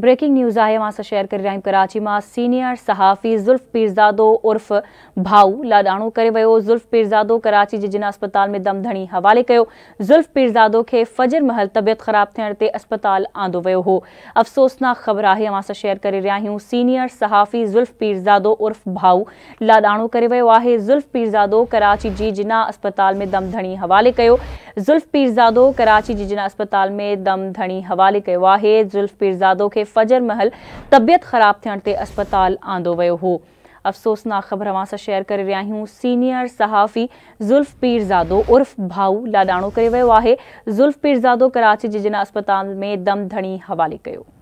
breaking news आए वहां से शेयर कर रहा कराची में सीनियर सहाफ़ी ज़ुल्फ़ पीरज़ादो उर्फ़ भाऊ लाॾाणो कर ज़ुल्फ़ पीरज़ादो कराची के जिना अस्पताल में दम धणी हवाले कयो ज़ुल्फ़ पीरज़ादो के फजर महल तबियत ख़राब थे अस्पताल आंदो वो हो अफ़सोसनाक ख़बर है वहां से शेयर कर रहा हूं सीनियर सहाफ़ी ज़ुल्फ़ पीरज़ादो उर्फ़ भाऊ लाॾाणो कर ज़ुल्फ़ पीरज़ादो कराची के जिना अस्पताल में दम धणी हवाले कयो ज़ुल्फ़ पीरज़ादो कराची के जिना अस्पताल में दम हवाले कयो ज़ुल्फ़ पीरज़ादो के फजर महल तबियत ख़राब थे अस्पताल आंदो वो हो अफ़सोसनाक ख़बर अवां शेयर कर रहा हूँ सीनियर सहाफ़ी ज़ुल्फ़ पीरज़ादो उर्फ़ भाऊ लाडाणो करे वियो आहे ज़ुल्फ़ पीरज़ादो कराची के जिन अस्पताल में दम धणी हवाले किया